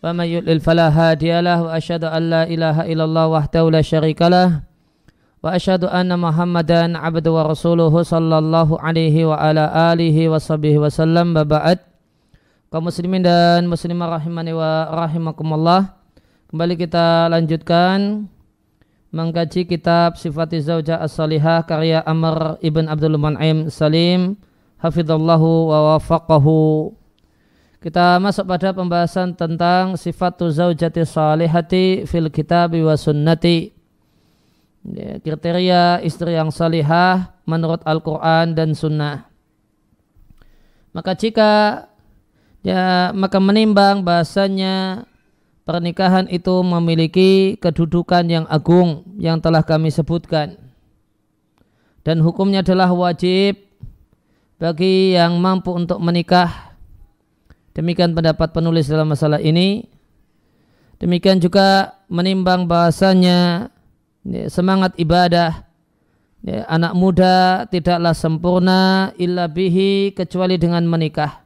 ومن يضلل فلا هادي له وأشهد أن لا إله إلا الله وحده لا شريك له وأشهد أن محمدا عبده ورسوله صلى الله عليه وعلى آله وصحبه وسلم وبعد kaum muslimin dan muslimah rahimani wa rahimakumullah kembali kita lanjutkan mengkaji kitab sifat zauja As-Salihah karya Amr ibn Abdul Mun'im Salim hafizallahu wa wafaqahu kita masuk pada pembahasan tentang sifat zaujati salihati fil kitab wa sunnati. Ya, kriteria istri yang salihah menurut Al-Quran dan sunnah. Maka jika ya, maka menimbang bahasanya pernikahan itu memiliki kedudukan yang agung yang telah kami sebutkan. Dan hukumnya adalah wajib bagi yang mampu untuk menikah Demikian pendapat penulis dalam masalah ini. Demikian juga menimbang bahasanya ya, semangat ibadah ya, anak muda tidaklah sempurna illa bihi kecuali dengan menikah.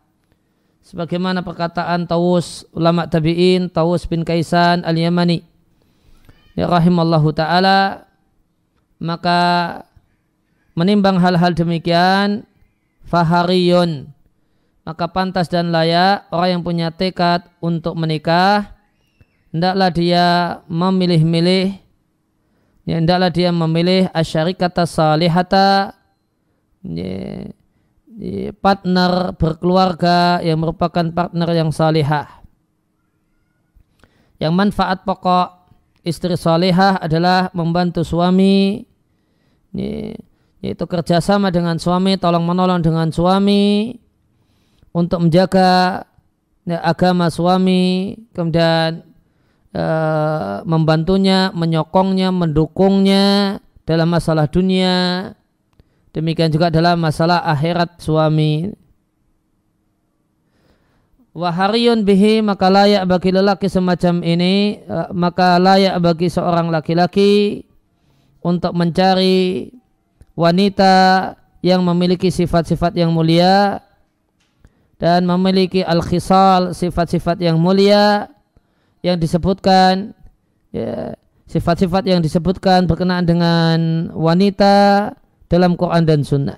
Sebagaimana perkataan Tawus ulama tabi'in Tawus bin Kaisan al-Yamani ya rahimallahu taala maka menimbang hal-hal demikian fahariyun maka pantas dan layak orang yang punya tekad untuk menikah hendaklah dia memilih-milih ya, hendaklah dia memilih asyarikata salihata ya, ya, partner berkeluarga yang merupakan partner yang salihah yang manfaat pokok istri salihah adalah membantu suami ya, yaitu kerjasama dengan suami tolong menolong dengan suami untuk menjaga ya, agama suami, kemudian e, membantunya, menyokongnya, mendukungnya dalam masalah dunia. Demikian juga dalam masalah akhirat suami. Wahariyun bihi maka layak bagi lelaki semacam ini eh, maka layak bagi seorang laki-laki untuk mencari wanita yang memiliki sifat-sifat yang mulia dan memiliki al-khisal sifat-sifat yang mulia yang disebutkan ya, sifat-sifat yang disebutkan berkenaan dengan wanita dalam Quran dan Sunnah.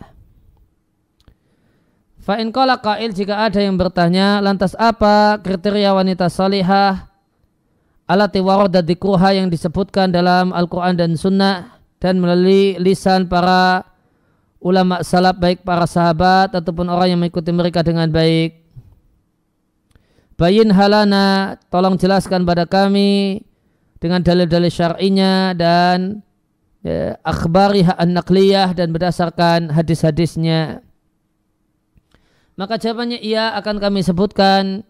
Fa'in kola kail jika ada yang bertanya lantas apa kriteria wanita salihah alati warad yang disebutkan dalam Al-Quran dan Sunnah dan melalui lisan para ulama salaf baik para sahabat ataupun orang yang mengikuti mereka dengan baik. Bayin halana, tolong jelaskan pada kami dengan dalil-dalil syar'inya dan ya, akhbari an-naqliyah dan berdasarkan hadis-hadisnya. Maka jawabannya ia akan kami sebutkan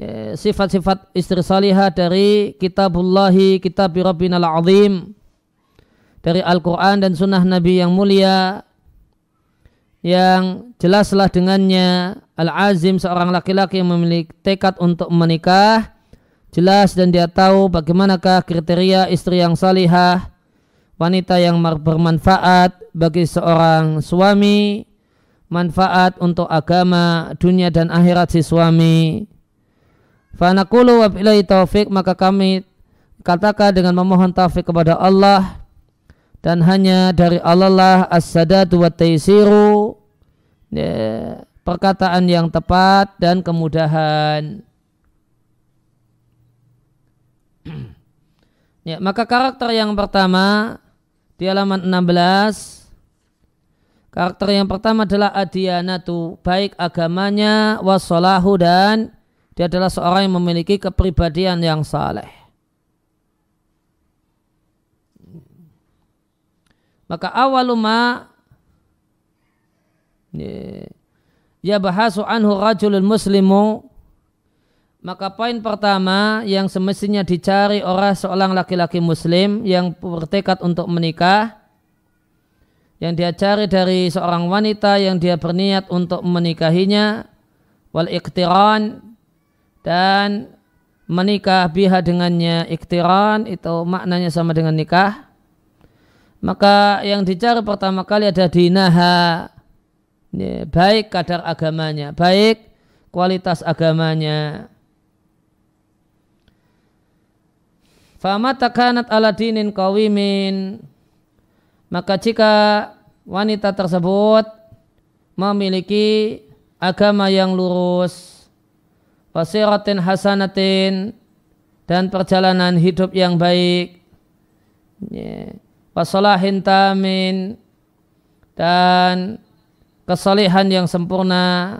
ya, sifat-sifat istri salihah dari kitabullahi kitab Rabbina al-azim dari Al-Quran dan sunnah Nabi yang mulia yang jelaslah dengannya al-azim seorang laki-laki yang memiliki tekad untuk menikah jelas dan dia tahu bagaimanakah kriteria istri yang salihah wanita yang bermanfaat bagi seorang suami manfaat untuk agama dunia dan akhirat si suami taufik maka kami katakan dengan memohon taufik kepada Allah dan hanya dari Allah lah as-sadatu wa taisiru ya, perkataan yang tepat dan kemudahan ya, maka karakter yang pertama di halaman 16 Karakter yang pertama adalah adiyanatu, baik agamanya, wasolahu dan dia adalah seorang yang memiliki kepribadian yang saleh. Maka awaluma ya bahasu anhu rajulul muslimu maka poin pertama yang semestinya dicari orang seorang laki-laki muslim yang bertekad untuk menikah yang dia cari dari seorang wanita yang dia berniat untuk menikahinya wal iktiran dan menikah biha dengannya iktiran itu maknanya sama dengan nikah maka yang dicari pertama kali ada dinaha ya, baik kadar agamanya baik kualitas agamanya Fama takanat ala dinin kawimin maka jika wanita tersebut memiliki agama yang lurus wasiratin hasanatin dan perjalanan hidup yang baik yeah wasalahin tamin dan kesalehan yang sempurna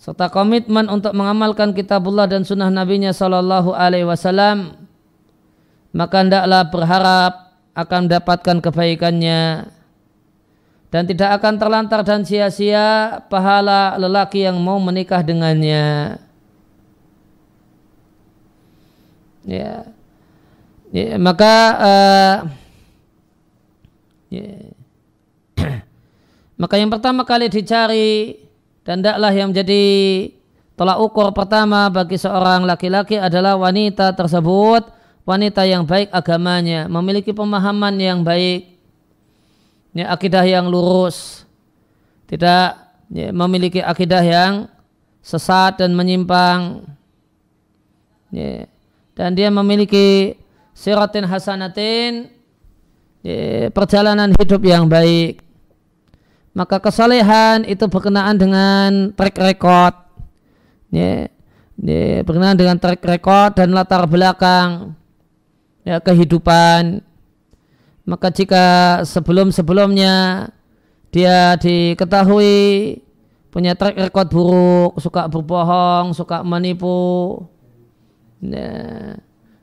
serta komitmen untuk mengamalkan kitabullah dan sunnah nabinya sallallahu alaihi wasallam maka hendaklah berharap akan mendapatkan kebaikannya dan tidak akan terlantar dan sia-sia pahala lelaki yang mau menikah dengannya. Ya. ya maka uh, Ya. Maka yang pertama kali dicari dan tidaklah yang menjadi tolak ukur pertama bagi seorang laki-laki adalah wanita tersebut, wanita yang baik agamanya, memiliki pemahaman yang baik, ya, akidah yang lurus, tidak ya, memiliki akidah yang sesat dan menyimpang. Ya. Dan dia memiliki siratin hasanatin perjalanan hidup yang baik maka kesalehan itu berkenaan dengan track record ya, ya berkenaan dengan track record dan latar belakang ya kehidupan maka jika sebelum-sebelumnya dia diketahui punya track record buruk suka berbohong suka menipu ya,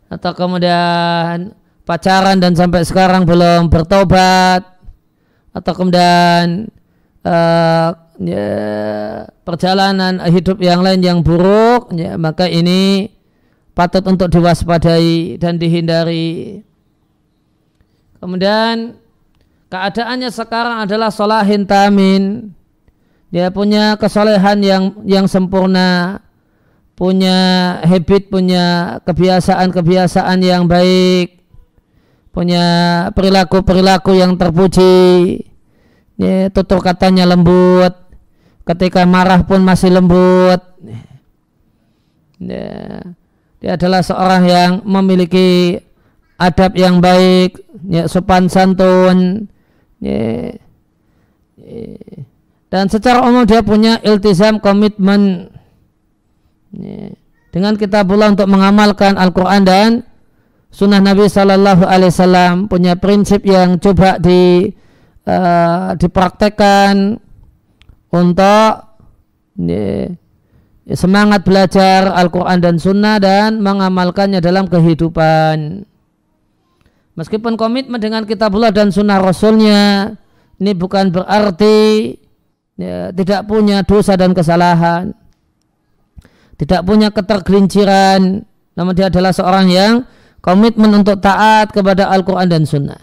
atau kemudian pacaran dan sampai sekarang belum bertobat atau kemudian uh, ya, perjalanan hidup yang lain yang buruk ya, maka ini patut untuk diwaspadai dan dihindari kemudian keadaannya sekarang adalah solahin tamin dia punya kesolehan yang yang sempurna punya habit punya kebiasaan-kebiasaan yang baik punya perilaku-perilaku yang terpuji ya, tutur katanya lembut ketika marah pun masih lembut ya, dia adalah seorang yang memiliki adab yang baik ya, sopan santun ya, ya. dan secara umum dia punya iltizam komitmen ya, dengan pula untuk mengamalkan Al-Quran dan sunnah Nabi Shallallahu Alaihi Wasallam punya prinsip yang coba di uh, dipraktekkan untuk ini, semangat belajar Al-Quran dan Sunnah dan mengamalkannya dalam kehidupan. Meskipun komitmen dengan kitabullah dan sunnah rasulnya, ini bukan berarti ya, tidak punya dosa dan kesalahan. Tidak punya ketergelinciran, namun dia adalah seorang yang komitmen untuk taat kepada Al-Quran dan Sunnah.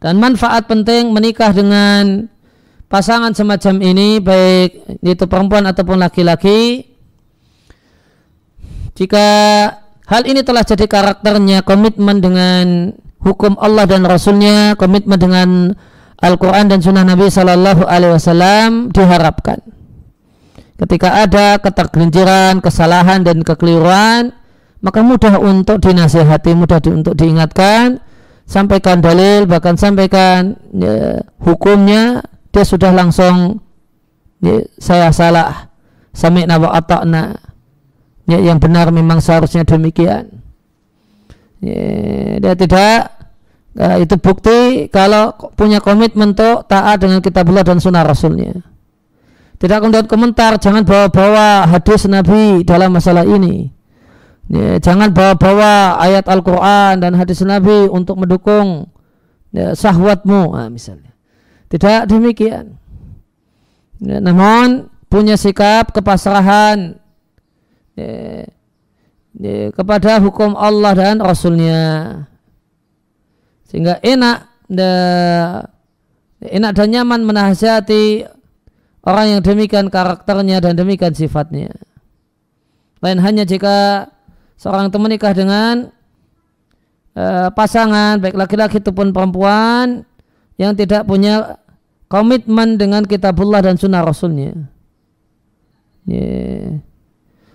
Dan manfaat penting menikah dengan pasangan semacam ini, baik itu perempuan ataupun laki-laki. Jika hal ini telah jadi karakternya, komitmen dengan hukum Allah dan Rasulnya, komitmen dengan Al-Quran dan Sunnah Nabi Sallallahu Alaihi Wasallam diharapkan. Ketika ada ketergelinciran, kesalahan dan kekeliruan, maka mudah untuk dinasihati, mudah di, untuk diingatkan, sampaikan dalil, bahkan sampaikan ya, hukumnya, dia sudah langsung ya, saya salah, sami'na wa ata'na. Ya, yang benar memang seharusnya demikian. Ya, dia tidak ya, itu bukti kalau punya komitmen untuk taat dengan kitab Allah dan sunnah Rasulnya. Tidak kemudian komentar, jangan bawa-bawa hadis Nabi dalam masalah ini Ya, jangan bawa-bawa ayat Al-Quran dan hadis Nabi untuk mendukung ya, sahwatmu, nah, misalnya. Tidak demikian. Ya, namun punya sikap kepasrahan ya, ya, kepada hukum Allah dan Rasulnya, sehingga enak ya, enak dan nyaman menasihati orang yang demikian karakternya dan demikian sifatnya. Lain hanya jika seorang teman nikah dengan uh, pasangan baik laki-laki ataupun perempuan yang tidak punya komitmen dengan kitabullah dan sunnah rasulnya. Yeah.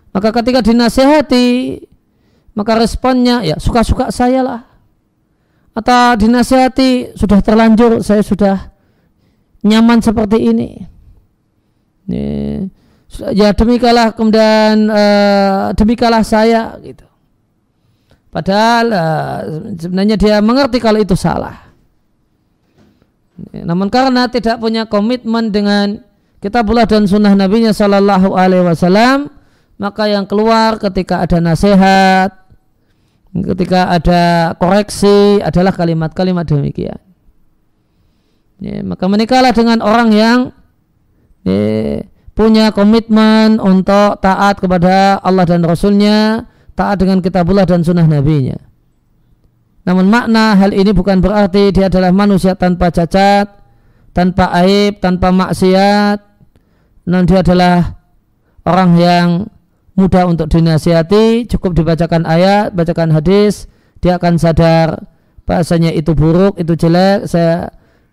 Maka ketika dinasehati, maka responnya ya suka-suka saya lah. Atau dinasehati sudah terlanjur, saya sudah nyaman seperti ini. Yeah ya demikalah kemudian uh, eh, demikalah saya gitu. Padahal uh, sebenarnya dia mengerti kalau itu salah. Namun karena tidak punya komitmen dengan kitabullah dan sunnah nabinya Shallallahu Alaihi Wasallam, maka yang keluar ketika ada nasihat, ketika ada koreksi adalah kalimat-kalimat demikian. Ya, maka menikahlah dengan orang yang ya, punya komitmen untuk taat kepada Allah dan Rasulnya, taat dengan kitabullah dan sunnah nabinya. Namun makna hal ini bukan berarti dia adalah manusia tanpa cacat, tanpa aib, tanpa maksiat. Namun dia adalah orang yang mudah untuk dinasihati, cukup dibacakan ayat, bacakan hadis, dia akan sadar bahasanya itu buruk, itu jelek, saya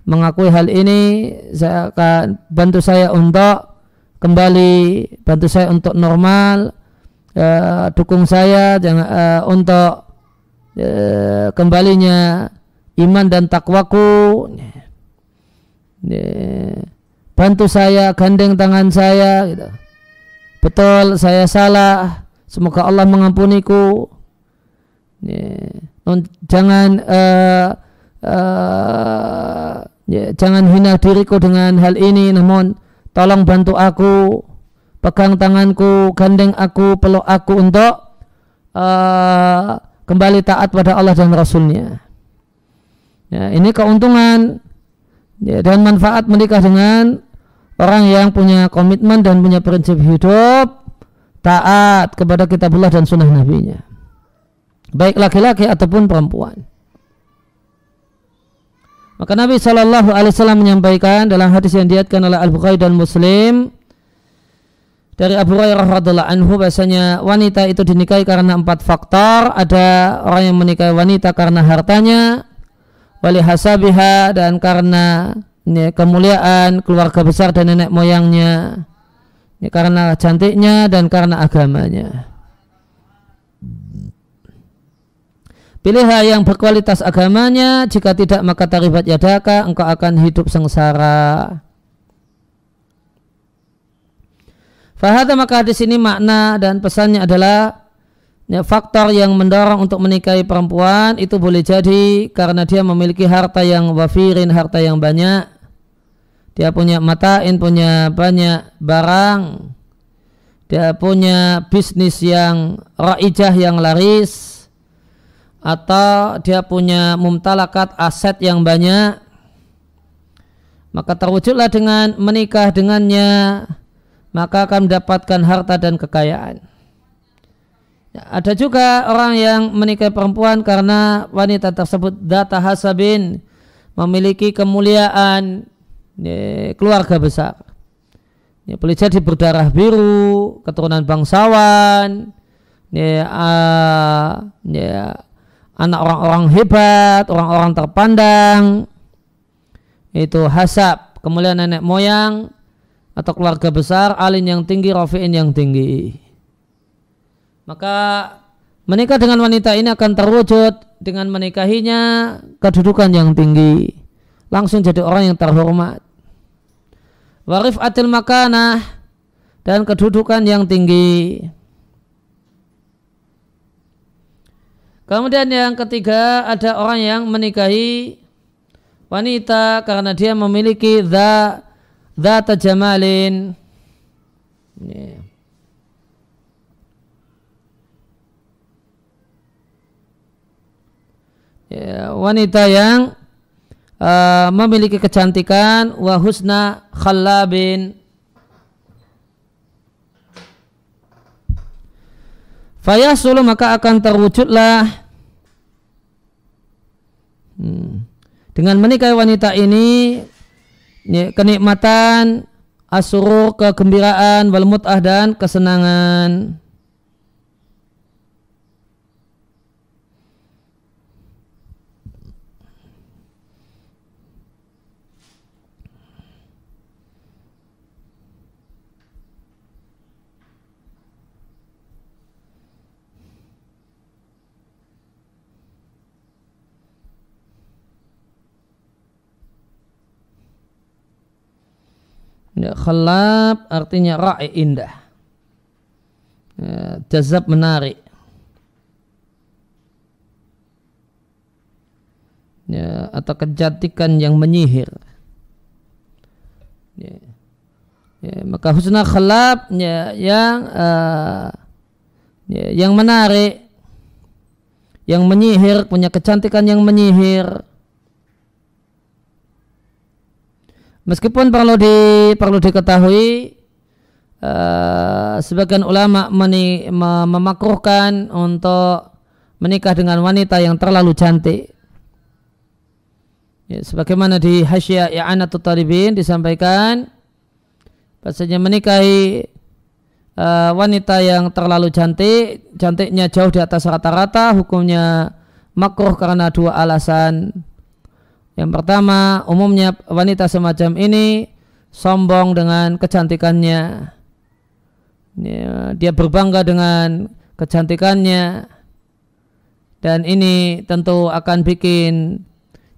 mengakui hal ini, saya akan bantu saya untuk kembali bantu saya untuk normal uh, dukung saya jangan uh, eh, untuk uh, kembalinya iman dan takwaku yeah. bantu saya gandeng tangan saya gitu. betul saya salah semoga Allah mengampuniku yeah. jangan uh, uh, jangan hina diriku dengan hal ini namun tolong bantu aku, pegang tanganku, gandeng aku, peluk aku untuk uh, kembali taat pada Allah dan Rasulnya. Ya, ini keuntungan ya, dan manfaat menikah dengan orang yang punya komitmen dan punya prinsip hidup taat kepada kitabullah dan sunnah nabinya. Baik laki-laki ataupun perempuan. Maka Nabi Shallallahu Alaihi Wasallam menyampaikan dalam hadis yang diatkan oleh Al Bukhari dan Muslim dari Abu Hurairah radhiallahu anhu bahasanya wanita itu dinikahi karena empat faktor ada orang yang menikahi wanita karena hartanya wali hasabiha dan karena ya, kemuliaan keluarga besar dan nenek moyangnya ya, karena cantiknya dan karena agamanya Pilihlah yang berkualitas agamanya, jika tidak maka taribat yadaka, engkau akan hidup sengsara. Fahadah maka hadis ini makna dan pesannya adalah ya, faktor yang mendorong untuk menikahi perempuan itu boleh jadi karena dia memiliki harta yang wafirin, harta yang banyak. Dia punya matain, punya banyak barang. Dia punya bisnis yang raijah yang laris atau dia punya mumtalakat aset yang banyak maka terwujudlah dengan menikah dengannya maka akan mendapatkan harta dan kekayaan ya, ada juga orang yang menikahi perempuan karena wanita tersebut data hasabin memiliki kemuliaan ya, keluarga besar ya, boleh jadi berdarah biru keturunan bangsawan ya, uh, ya anak orang-orang hebat, orang-orang terpandang, itu hasab, kemuliaan nenek moyang atau keluarga besar, alin yang tinggi, rafi'in yang tinggi. Maka menikah dengan wanita ini akan terwujud dengan menikahinya kedudukan yang tinggi. Langsung jadi orang yang terhormat. Warif atil makanah dan kedudukan yang tinggi. Kemudian yang ketiga ada orang yang menikahi wanita karena dia memiliki zat zat jamalin. ya, wanita yang uh, memiliki kecantikan wa husna khallabin fayasulu maka akan terwujudlah dengan menikahi wanita ini kenikmatan, asuruh kegembiraan, wal dan kesenangan. Ya, khalab artinya ra'i indah. Ya, jazab menarik. Ya, atau kecantikan yang menyihir. Ya. Ya, maka husna khalab ya, yang uh, ya, yang menarik, yang menyihir, punya kecantikan yang menyihir. Meskipun perlu di perlu diketahui uh, sebagian ulama meni, me, memakruhkan untuk menikah dengan wanita yang terlalu cantik. Ya, sebagaimana di Hasyiah Ya'anatu Talibin disampaikan bahasanya menikahi uh, wanita yang terlalu cantik, cantiknya jauh di atas rata-rata, hukumnya makruh karena dua alasan. Yang pertama, umumnya wanita semacam ini sombong dengan kecantikannya. Dia berbangga dengan kecantikannya. Dan ini tentu akan bikin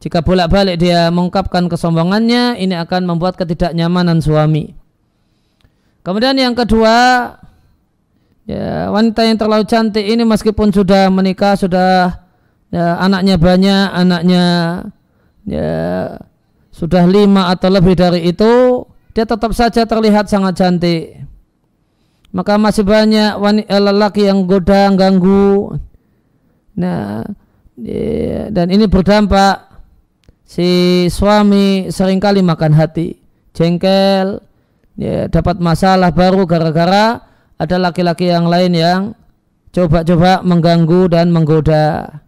jika bolak-balik dia mengungkapkan kesombongannya, ini akan membuat ketidaknyamanan suami. Kemudian yang kedua, ya, wanita yang terlalu cantik ini meskipun sudah menikah, sudah ya, anaknya banyak, anaknya ya sudah lima atau lebih dari itu dia tetap saja terlihat sangat cantik maka masih banyak wanita eh, lelaki yang goda ganggu nah ya, dan ini berdampak si suami seringkali makan hati jengkel ya, dapat masalah baru gara-gara ada laki-laki yang lain yang coba-coba mengganggu dan menggoda.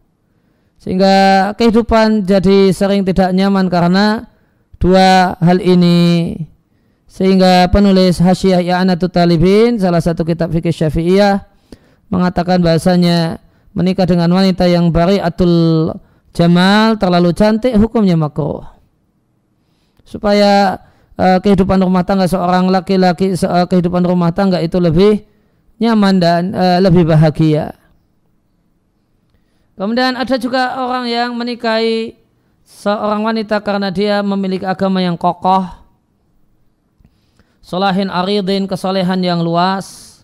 Sehingga kehidupan jadi sering tidak nyaman karena dua hal ini. Sehingga penulis Hasyiah Ya'anatu Talibin, salah satu kitab fikih Syafi'iyah, mengatakan bahasanya menikah dengan wanita yang bari atul jamal, terlalu cantik, hukumnya makruh. Supaya uh, kehidupan rumah tangga seorang laki-laki, uh, kehidupan rumah tangga itu lebih nyaman dan uh, lebih bahagia. Kemudian ada juga orang yang menikahi seorang wanita karena dia memiliki agama yang kokoh, solahin aridin, kesolehan yang luas,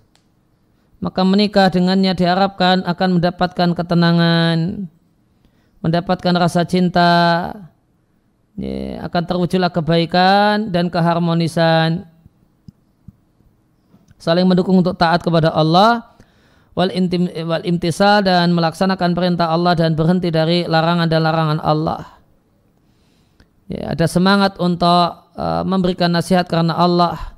maka menikah dengannya diharapkan akan mendapatkan ketenangan, mendapatkan rasa cinta, ya, akan terwujudlah kebaikan dan keharmonisan, saling mendukung untuk taat kepada Allah, wal, intim, wal imtisa dan melaksanakan perintah Allah dan berhenti dari larangan dan larangan Allah. Ya, ada semangat untuk uh, memberikan nasihat karena Allah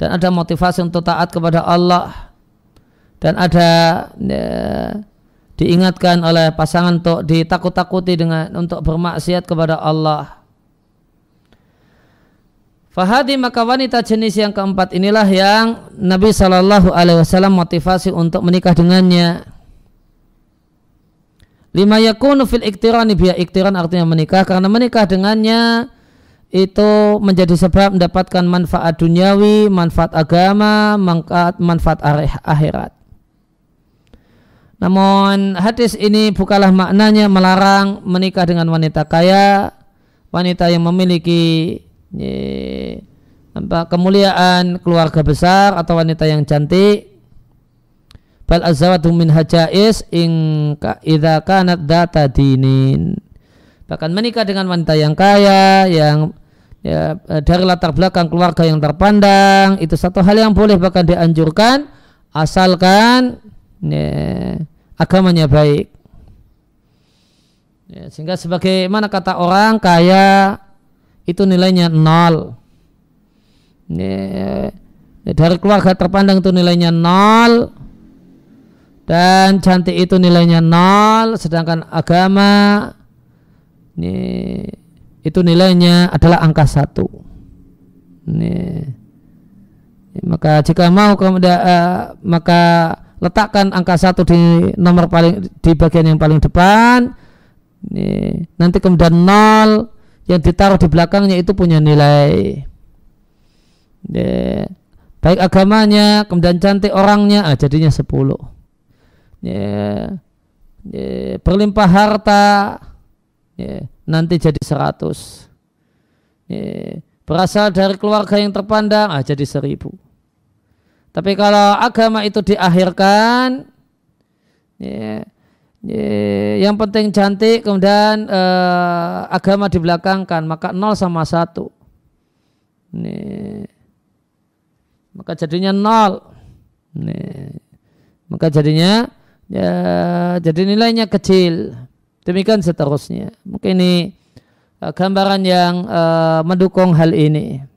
dan ada motivasi untuk taat kepada Allah dan ada ya, diingatkan oleh pasangan untuk ditakut-takuti dengan untuk bermaksiat kepada Allah Fahadi maka wanita jenis yang keempat inilah yang Nabi Shallallahu Alaihi Wasallam motivasi untuk menikah dengannya. Lima yakunu fil iktiran biya iktiran artinya menikah karena menikah dengannya itu menjadi sebab mendapatkan manfaat duniawi, manfaat agama, manfaat, manfaat akhirat. Namun hadis ini bukalah maknanya melarang menikah dengan wanita kaya, wanita yang memiliki ini apa kemuliaan keluarga besar atau wanita yang cantik bal azawatu min hajais in idza kanat data dinin bahkan menikah dengan wanita yang kaya yang ya, e, dari latar belakang keluarga yang terpandang itu satu hal yang boleh bahkan dianjurkan asalkan ya, agamanya baik ya, sehingga sebagaimana kata orang kaya itu nilainya nol. nih eh, Dari keluarga terpandang itu nilainya nol dan cantik itu nilainya nol, sedangkan agama nih itu nilainya adalah angka satu. nih Maka jika mau kemudian uh, maka letakkan angka satu di nomor paling di bagian yang paling depan. nih Nanti kemudian nol yang ditaruh di belakangnya itu punya nilai ya. baik agamanya kemudian cantik orangnya ah, jadinya 10 ya. Ya. berlimpah harta ya. nanti jadi 100 ya. berasal dari keluarga yang terpandang ah, jadi 1000 tapi kalau agama itu diakhirkan, ya, Eh, yang penting cantik kemudian eh, agama dibelakangkan maka nol sama satu. Nih. Maka jadinya nol. Nih. Maka jadinya ya jadi nilainya kecil. Demikian seterusnya. Mungkin ini eh, gambaran yang eh, mendukung hal ini.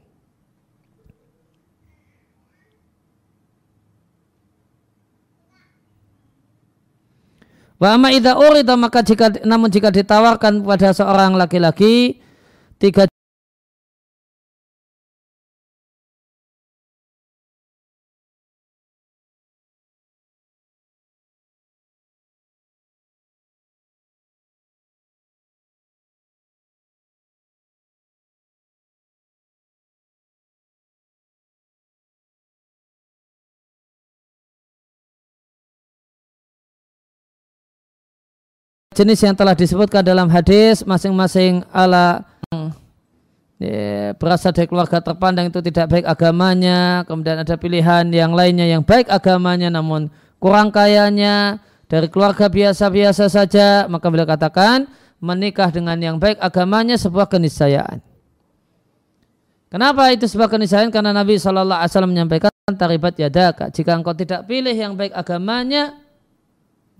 Wa ma maka jika namun jika ditawarkan kepada seorang laki-laki tiga jenis yang telah disebutkan dalam hadis masing-masing ala ya, berasal dari keluarga terpandang itu tidak baik agamanya kemudian ada pilihan yang lainnya yang baik agamanya namun kurang kayanya dari keluarga biasa-biasa saja maka beliau katakan menikah dengan yang baik agamanya sebuah keniscayaan Kenapa itu sebuah keniscayaan? Karena Nabi saw menyampaikan taribat yadaka. Jika engkau tidak pilih yang baik agamanya,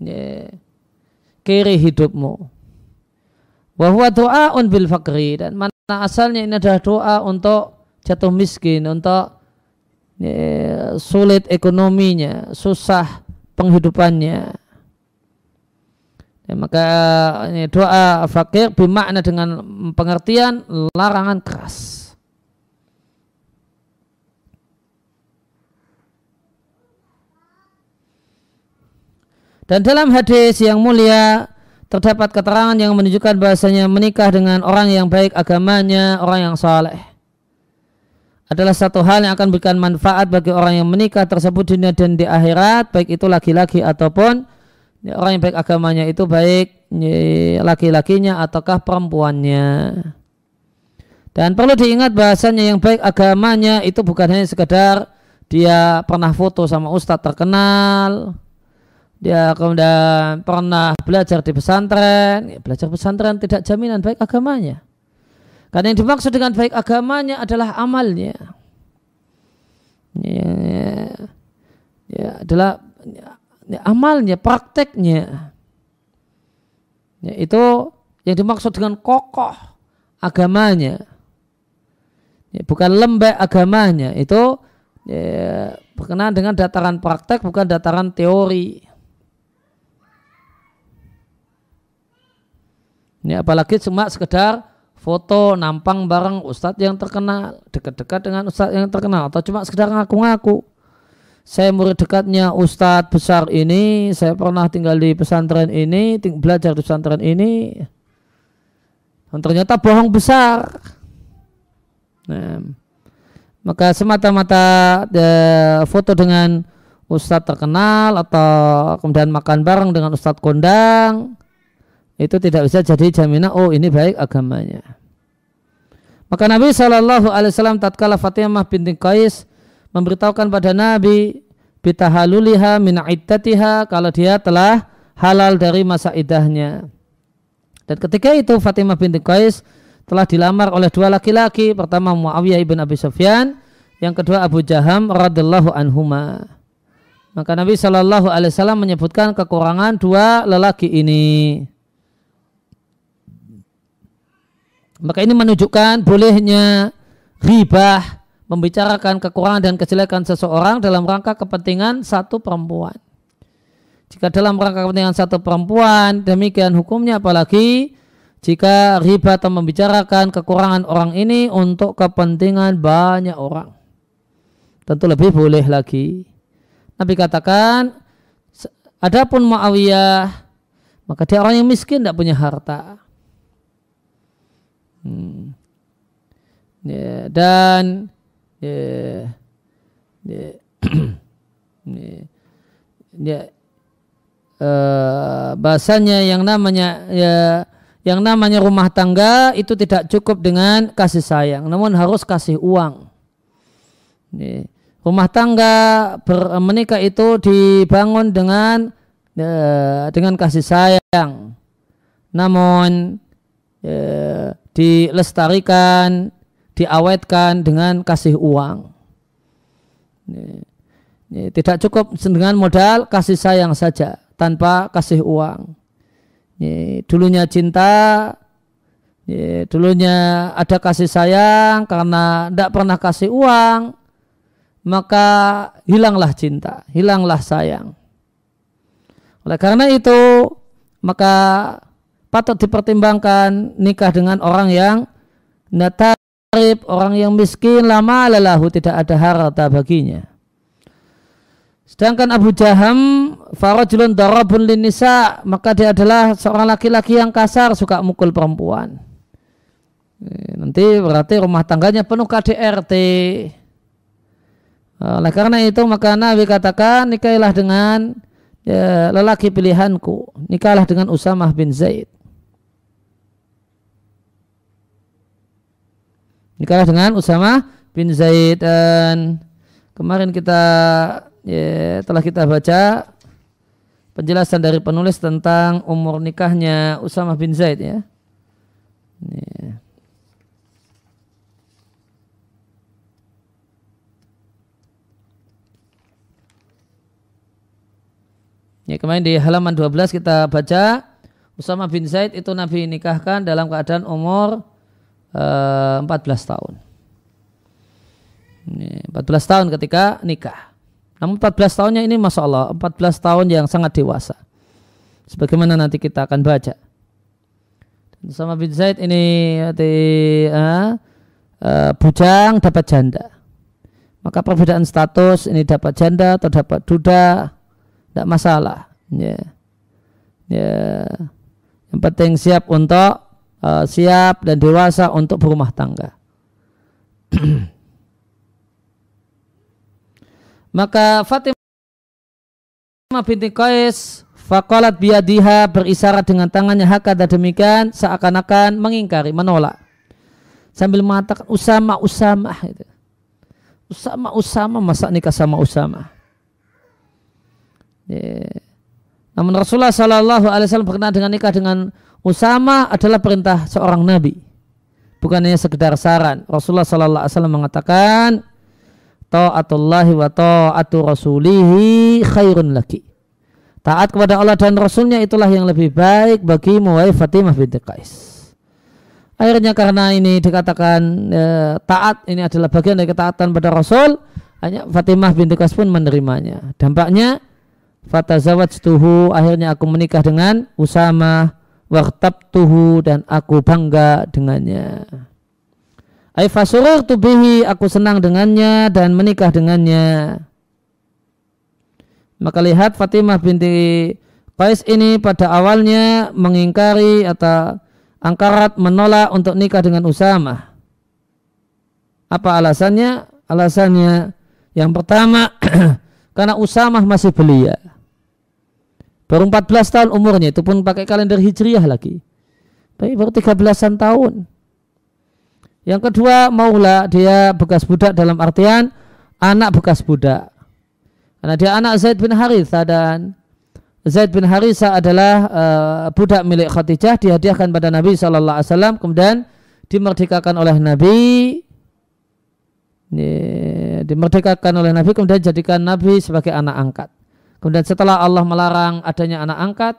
yeah, kiri hidupmu. Bahwa doa on bil fakri dan mana asalnya ini adalah doa untuk jatuh miskin, untuk ya, sulit ekonominya, susah penghidupannya. Ya, maka ini e, doa fakir bermakna dengan pengertian larangan keras. Dan dalam hadis yang mulia terdapat keterangan yang menunjukkan bahasanya menikah dengan orang yang baik agamanya, orang yang saleh adalah satu hal yang akan berikan manfaat bagi orang yang menikah tersebut di dunia dan di akhirat, baik itu laki-laki ataupun orang yang baik agamanya itu baik e, laki-lakinya ataukah perempuannya. Dan perlu diingat bahasanya yang baik agamanya itu bukan hanya sekedar dia pernah foto sama ustadz terkenal, dia kemudian pernah belajar di pesantren, ya, belajar pesantren tidak jaminan baik agamanya. Karena yang dimaksud dengan baik agamanya adalah amalnya. Ya, ya, ya adalah ya, amalnya, prakteknya. Ya, itu yang dimaksud dengan kokoh agamanya. Ya, bukan lembek agamanya, itu ya, berkenaan dengan dataran praktek bukan dataran teori. Ini apalagi cuma sekedar foto nampang bareng ustadz yang terkenal, dekat-dekat dengan ustadz yang terkenal atau cuma sekedar ngaku-ngaku. Saya murid dekatnya ustadz besar ini, saya pernah tinggal di pesantren ini, belajar di pesantren ini. Dan ternyata bohong besar. Nah, maka semata-mata ya, foto dengan ustadz terkenal atau kemudian makan bareng dengan ustadz kondang itu tidak bisa jadi jaminan oh ini baik agamanya. Maka Nabi Shallallahu Alaihi Wasallam tatkala Fatimah binti Qais memberitahukan pada Nabi bitahaluliha min iddatiha kalau dia telah halal dari masa idahnya. Dan ketika itu Fatimah binti Qais telah dilamar oleh dua laki-laki, pertama Muawiyah ibn Abi Sufyan, yang kedua Abu Jaham radhiyallahu anhuma. Maka Nabi Shallallahu alaihi wasallam menyebutkan kekurangan dua lelaki ini. Maka ini menunjukkan bolehnya ribah membicarakan kekurangan dan kejelekan seseorang dalam rangka kepentingan satu perempuan. Jika dalam rangka kepentingan satu perempuan, demikian hukumnya apalagi jika riba atau membicarakan kekurangan orang ini untuk kepentingan banyak orang. Tentu lebih boleh lagi. Nabi katakan, adapun Muawiyah, maka dia orang yang miskin, tidak punya harta. Hmm. Ya, dan ya, ya, ya, ya, eh, bahasanya yang namanya ya, yang namanya rumah tangga itu tidak cukup dengan kasih sayang, namun harus kasih uang. Ya, rumah tangga ber, menikah itu dibangun dengan ya, dengan kasih sayang, namun ya, dilestarikan, diawetkan dengan kasih uang. Tidak cukup dengan modal kasih sayang saja tanpa kasih uang. Dulunya cinta, dulunya ada kasih sayang karena tidak pernah kasih uang, maka hilanglah cinta, hilanglah sayang. Oleh karena itu, maka patut dipertimbangkan nikah dengan orang yang natarib, orang yang miskin, lama lelahu tidak ada harta baginya. Sedangkan Abu Jaham farajulun darabun linisa maka dia adalah seorang laki-laki yang kasar suka mukul perempuan. Eh, nanti berarti rumah tangganya penuh KDRT. Eh, oleh karena itu maka Nabi katakan nikailah dengan ya, lelaki pilihanku. Nikahlah dengan Usamah bin Zaid. nikah dengan Usama bin Zaid dan kemarin kita ya, telah kita baca penjelasan dari penulis tentang umur nikahnya Usama bin Zaid ya. ini Ya, kemarin di halaman 12 kita baca Usama bin Zaid itu Nabi nikahkan dalam keadaan umur 14 eh, tahun. 14 tahun ketika nikah. Namun 14 tahunnya ini Masya Allah, 14 tahun yang sangat dewasa. Sebagaimana nanti kita akan baca. Sama bin Zaid ini di, uh, eh, eh, bujang dapat janda. Maka perbedaan status ini dapat janda atau dapat duda, tidak masalah. Ya. Yeah. Ya. Yeah. Yang penting siap untuk uh, siap dan dewasa untuk berumah tangga. Maka Fatimah binti Qais Fakolat biadiha berisarat dengan tangannya hakada demikian seakan-akan mengingkari, menolak. Sambil mengatakan Usama, Usama. Gitu. Usama, Usama, masa nikah sama Usama? Yeah. Namun Rasulullah Shallallahu Alaihi Wasallam berkenaan dengan nikah dengan Usama adalah perintah seorang nabi. Bukan hanya sekedar saran. Rasulullah sallallahu alaihi wasallam mengatakan ta'atullahi wa ta'atu rasulihi khairun laki. Taat kepada Allah dan Rasulnya itulah yang lebih baik bagi Muwai Fatimah binti Qais. Akhirnya karena ini dikatakan e, taat ini adalah bagian dari ketaatan pada Rasul, hanya Fatimah binti Qais pun menerimanya. Dampaknya fatazawajtuhu akhirnya aku menikah dengan Usama tuhu dan aku bangga dengannya. Aifasurur tubihi aku senang dengannya dan menikah dengannya. Maka lihat Fatimah binti Qais ini pada awalnya mengingkari atau angkarat menolak untuk nikah dengan Usamah. Apa alasannya? Alasannya yang pertama karena Usamah masih belia. Baru 14 tahun umurnya, itu pun pakai kalender hijriah lagi. Baik, baru 13-an tahun. Yang kedua, maula dia bekas budak dalam artian anak bekas budak. Karena dia anak Zaid bin Haritha dan Zaid bin Harisa adalah eh, budak milik Khadijah dihadiahkan pada Nabi Shallallahu Alaihi Wasallam kemudian dimerdekakan oleh Nabi ini, dimerdekakan oleh Nabi kemudian jadikan Nabi sebagai anak angkat. Kemudian setelah Allah melarang adanya anak angkat,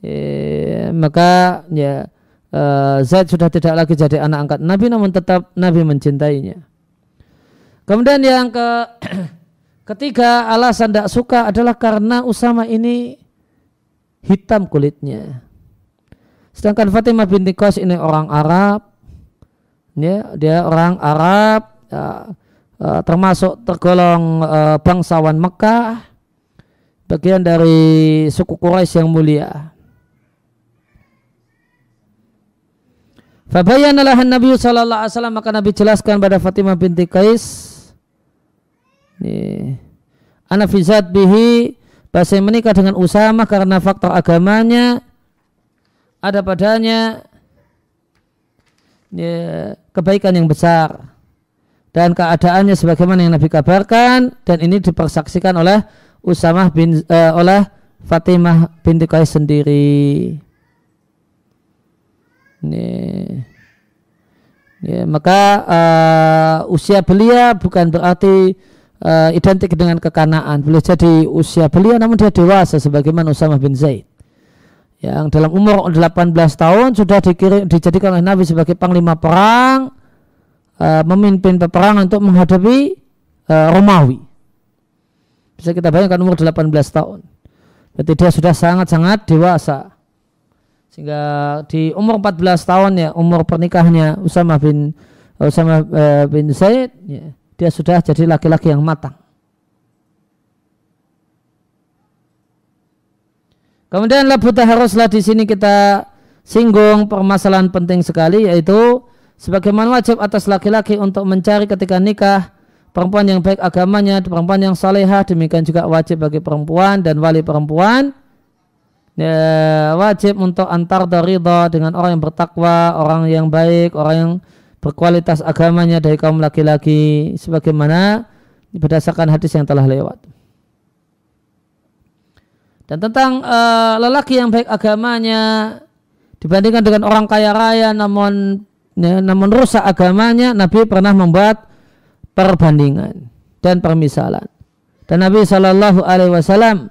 eh, maka ya eh, Zaid sudah tidak lagi jadi anak angkat Nabi, namun tetap Nabi mencintainya. Kemudian yang ke ketiga alasan tidak suka adalah karena Usama ini hitam kulitnya. Sedangkan Fatimah binti Qais ini orang Arab, ya, dia orang Arab, ya, eh, termasuk tergolong uh, bangsawan Mekah bagian dari suku Quraisy yang mulia. Fabayanalah Nabi Sallallahu Alaihi Wasallam maka Nabi jelaskan pada Fatimah binti Qais. fizat bihi bahasa menikah dengan Usama karena faktor agamanya ada padanya ya, kebaikan yang besar dan keadaannya sebagaimana yang Nabi kabarkan dan ini dipersaksikan oleh Usamah bin uh, oleh Fatimah binti Qais sendiri. Nih, Ya, maka uh, usia belia bukan berarti uh, identik dengan kekanaan. Boleh jadi usia belia namun dia dewasa sebagaimana Usamah bin Zaid. Yang dalam umur 18 tahun sudah dikirim, dijadikan oleh Nabi sebagai panglima perang, uh, memimpin peperangan untuk menghadapi uh, Romawi. Bisa kita bayangkan umur 18 tahun. Berarti dia sudah sangat-sangat dewasa. Sehingga di umur 14 tahun ya umur pernikahannya Usama bin eh, Usama eh, bin Zaid ya, dia sudah jadi laki-laki yang matang. Kemudian labuta haruslah di sini kita singgung permasalahan penting sekali yaitu sebagaimana wajib atas laki-laki untuk mencari ketika nikah perempuan yang baik agamanya, perempuan yang salehah, demikian juga wajib bagi perempuan dan wali perempuan ya, wajib untuk antar dari dengan orang yang bertakwa, orang yang baik, orang yang berkualitas agamanya dari kaum laki-laki sebagaimana berdasarkan hadis yang telah lewat. Dan tentang uh, lelaki yang baik agamanya dibandingkan dengan orang kaya raya namun ya, namun rusak agamanya, Nabi pernah membuat perbandingan dan permisalan. Dan Nabi Shallallahu Alaihi Wasallam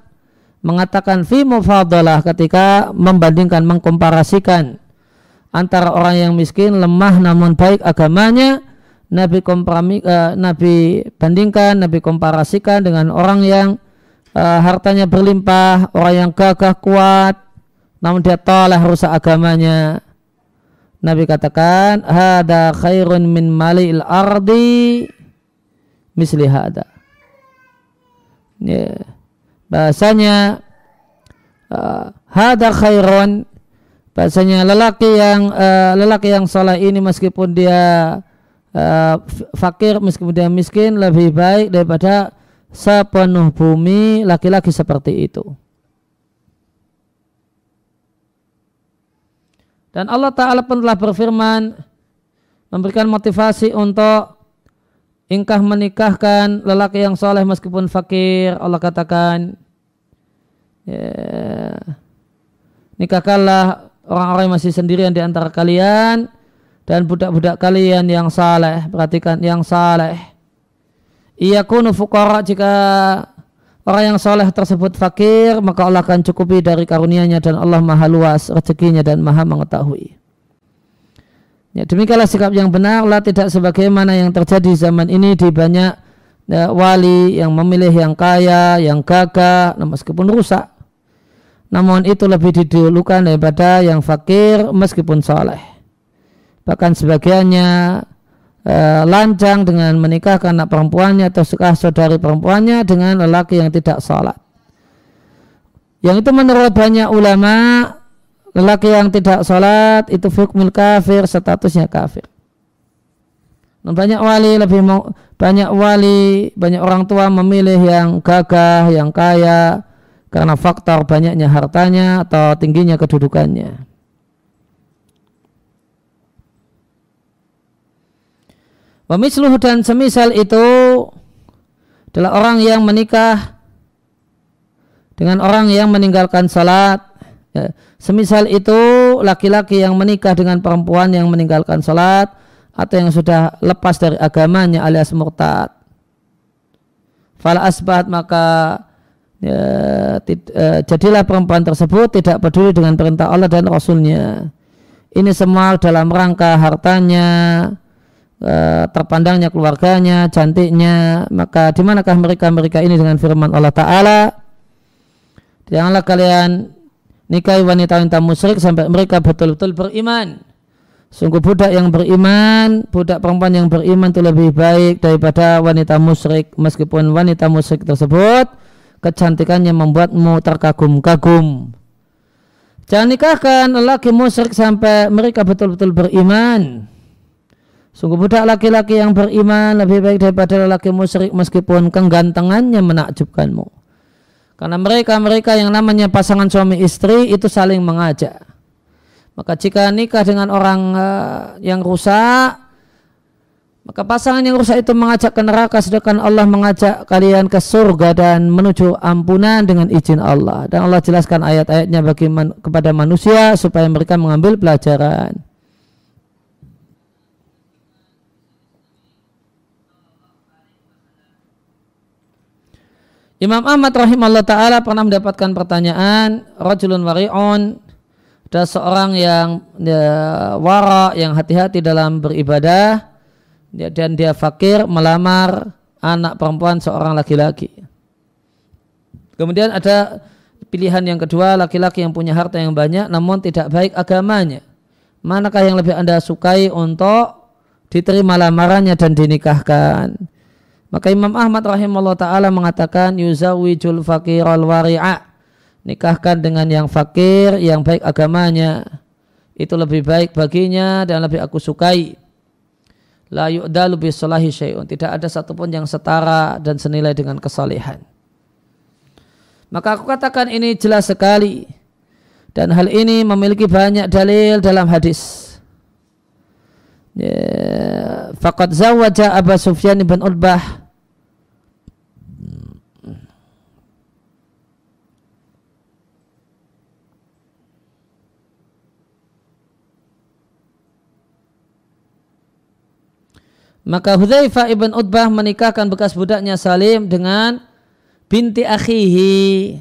mengatakan fi mufadalah ketika membandingkan mengkomparasikan antara orang yang miskin lemah namun baik agamanya Nabi kompromi, uh, eh, Nabi bandingkan Nabi komparasikan dengan orang yang uh, hartanya berlimpah orang yang gagah kuat namun dia toleh rusak agamanya Nabi katakan hada khairun min malil ardi misli hada. Ya, bahasanya uh, hada khairon bahasanya lelaki yang uh, lelaki yang soleh ini meskipun dia uh, fakir meskipun dia miskin lebih baik daripada sepenuh bumi laki-laki seperti itu. Dan Allah Ta'ala pun telah berfirman memberikan motivasi untuk ingkah menikahkan lelaki yang soleh meskipun fakir Allah katakan yeah, nikahkanlah orang-orang yang masih sendirian di antara kalian dan budak-budak kalian yang saleh perhatikan yang saleh ia kunu fukara jika orang yang soleh tersebut fakir maka Allah akan cukupi dari karunia-Nya dan Allah maha luas rezekinya dan maha mengetahui Ya, demikianlah sikap yang benarlah tidak sebagaimana yang terjadi zaman ini di banyak ya, wali yang memilih yang kaya, yang gagah, nah, meskipun rusak. Namun itu lebih didulukan daripada yang fakir meskipun soleh. Bahkan sebagiannya e, lancang dengan menikah anak perempuannya atau suka saudari perempuannya dengan lelaki yang tidak sholat. Yang itu menurut banyak ulama Lelaki yang tidak sholat itu hukmul kafir, statusnya kafir. Dan banyak wali lebih mau, banyak wali, banyak orang tua memilih yang gagah, yang kaya karena faktor banyaknya hartanya atau tingginya kedudukannya. Pemisluh dan semisal itu adalah orang yang menikah dengan orang yang meninggalkan salat Ya. Semisal itu laki-laki yang menikah dengan perempuan yang meninggalkan sholat atau yang sudah lepas dari agamanya alias murtad. Fala asbat maka ya, tid, eh, jadilah perempuan tersebut tidak peduli dengan perintah Allah dan Rasulnya. Ini semua dalam rangka hartanya, eh, terpandangnya keluarganya, cantiknya. Maka di manakah mereka mereka ini dengan firman Allah Taala? Janganlah kalian nikahi wanita-wanita musyrik sampai mereka betul-betul beriman. Sungguh budak yang beriman, budak perempuan yang beriman itu lebih baik daripada wanita musyrik. Meskipun wanita musyrik tersebut kecantikannya membuatmu terkagum-kagum. Jangan nikahkan lelaki musyrik sampai mereka betul-betul beriman. Sungguh budak laki-laki yang beriman lebih baik daripada lelaki musyrik meskipun kegantengannya menakjubkanmu. Karena mereka-mereka yang namanya pasangan suami istri itu saling mengajak. Maka jika nikah dengan orang eh, yang rusak, maka pasangan yang rusak itu mengajak ke neraka sedangkan Allah mengajak kalian ke surga dan menuju ampunan dengan izin Allah. Dan Allah jelaskan ayat-ayatnya bagi man, kepada manusia supaya mereka mengambil pelajaran. Imam Ahmad rahimahullah taala pernah mendapatkan pertanyaan rajulun wari'un ada seorang yang ya, wara yang hati-hati dalam beribadah ya, dan dia fakir melamar anak perempuan seorang laki-laki. Kemudian ada pilihan yang kedua laki-laki yang punya harta yang banyak namun tidak baik agamanya. Manakah yang lebih Anda sukai untuk diterima lamarannya dan dinikahkan? Maka Imam Ahmad rahimahullah ta'ala mengatakan yuzawijul fakir al wari'a nikahkan dengan yang fakir yang baik agamanya itu lebih baik baginya dan lebih aku sukai la yu'dalu bi syai'un tidak ada satupun yang setara dan senilai dengan kesalehan maka aku katakan ini jelas sekali dan hal ini memiliki banyak dalil dalam hadis ya, Fakat zawaja Abu Sufyan bin Utbah Maka Hudzaifah ibn Utbah menikahkan bekas budaknya Salim dengan binti akhihi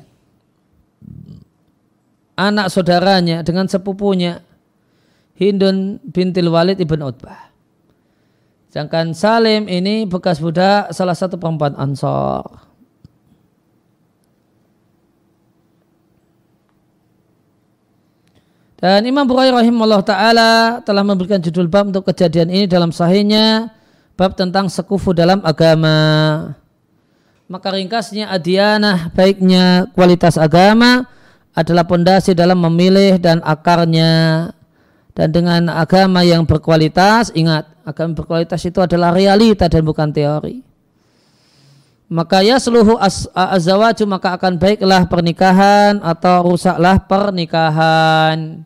anak saudaranya dengan sepupunya Hindun bintil Walid ibn Utbah. Sedangkan Salim ini bekas budak salah satu perempuan Ansor. Dan Imam Bukhari rahimahullah ta'ala telah memberikan judul bab untuk kejadian ini dalam sahihnya bab tentang sekufu dalam agama. Maka ringkasnya adianah baiknya kualitas agama adalah pondasi dalam memilih dan akarnya dan dengan agama yang berkualitas ingat agama berkualitas itu adalah realita dan bukan teori maka ya seluruh azawaju maka akan baiklah pernikahan atau rusaklah pernikahan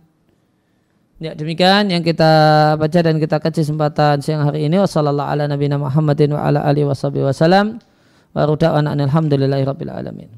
Ya demikian yang kita baca dan kita kaji kesempatan siang hari ini. Wassalamualaikum ala nabiyina Muhammadin wa ala alihi wasallam. Wa ruda'ana alhamdulillahi rabbil alamin.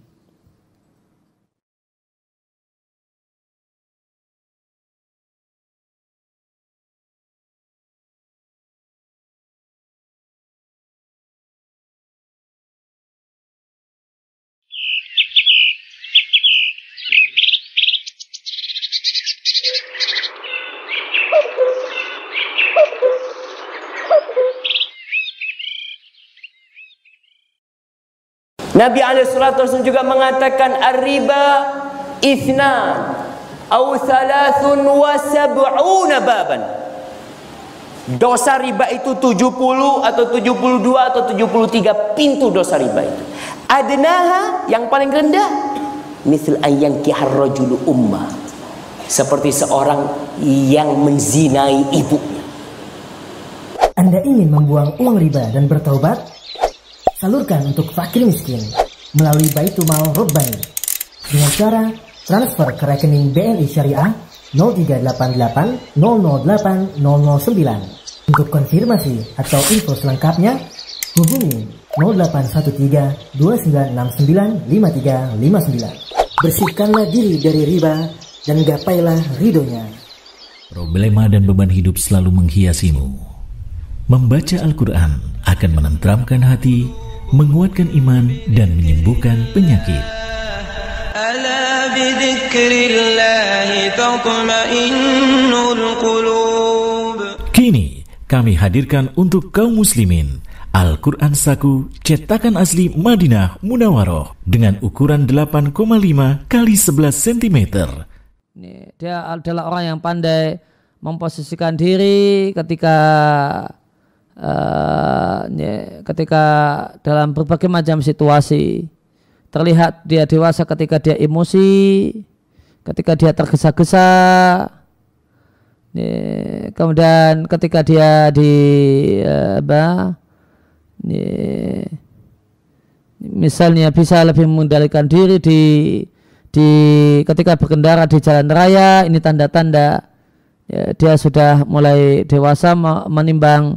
Nabi SAW juga mengatakan Ar-riba ithnan Au thalathun wa sab'una baban Dosa riba itu 70 atau 72 atau 73 pintu dosa riba itu. Adnaha yang paling rendah misal ayang kiharrojulu umma ummah. Seperti seorang yang menzinai ibunya. Anda ingin membuang uang riba dan bertaubat? salurkan untuk fakir miskin melalui Baitul Mal Robbani dengan cara transfer ke rekening BNI Syariah 0388 008 Untuk konfirmasi atau info selengkapnya, hubungi 0813 2969 5359. Bersihkanlah diri dari riba dan gapailah ridhonya. Problema dan beban hidup selalu menghiasimu. Membaca Al-Quran akan menentramkan hati menguatkan iman dan menyembuhkan penyakit. Kini kami hadirkan untuk kaum muslimin Al-Quran Saku cetakan asli Madinah Munawaroh dengan ukuran 8,5 kali 11 cm. Dia adalah orang yang pandai memposisikan diri ketika uh, ya, ketika dalam berbagai macam situasi terlihat dia dewasa ketika dia emosi, ketika dia tergesa-gesa, ya, kemudian ketika dia di eh, apa, ya, misalnya bisa lebih mengendalikan diri di di ketika berkendara di jalan raya ini tanda-tanda ya, dia sudah mulai dewasa menimbang